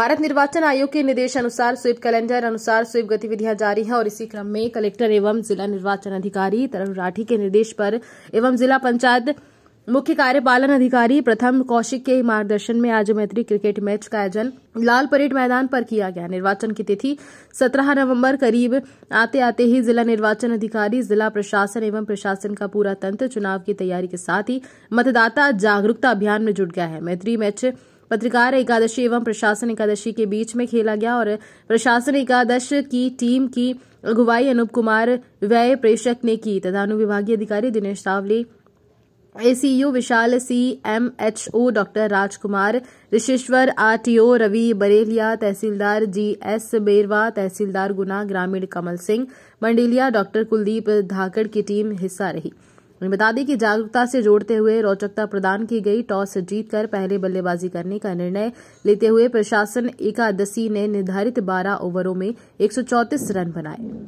भारत निर्वाचन आयोग के निर्देशानुसार स्वीप कैलेंडर अनुसार स्वीप गतिविधियां जारी हैं और इसी क्रम में कलेक्टर एवं जिला निर्वाचन अधिकारी तरुण राठी के निर्देश पर एवं जिला पंचायत मुख्य कार्यपालन अधिकारी प्रथम कौशिक के मार्गदर्शन में आज मैत्री क्रिकेट मैच का आयोजन लाल परेड मैदान पर किया गया निर्वाचन की तिथि 17 नवंबर करीब आते आते ही जिला निर्वाचन अधिकारी जिला प्रशासन एवं प्रशासन का पूरा तंत्र चुनाव की तैयारी के साथ ही मतदाता जागरूकता अभियान में जुट गया है मैत्री मैच पत्रकार एकादशी एवं प्रशासन एकादशी के बीच में खेला गया और प्रशासन एकादश की टीम की अगुवाई अनूप कुमार व्यय प्रेषक ने की तथा अनुविभागीय अधिकारी Dinesh Sawali ACU Vishal C M H O doctor Rajkumar Rusheshwar RTO Ravi Bareliya तहसीलदार जी एस बेरवा तहसीलदार गुना ग्रामीण कमल सिंह मंडेलिया डॉक्टर कुलदीप धाकड़ की टीम हिस्सा रही उन्हें बता दें कि जागरूकता से जोड़ते हुए रोचकता प्रदान की गई टॉस जीतकर पहले बल्लेबाजी करने का निर्णय लेते हुए प्रशासन एकादशी ने निर्धारित बारह ओवरों में एक रन बनाए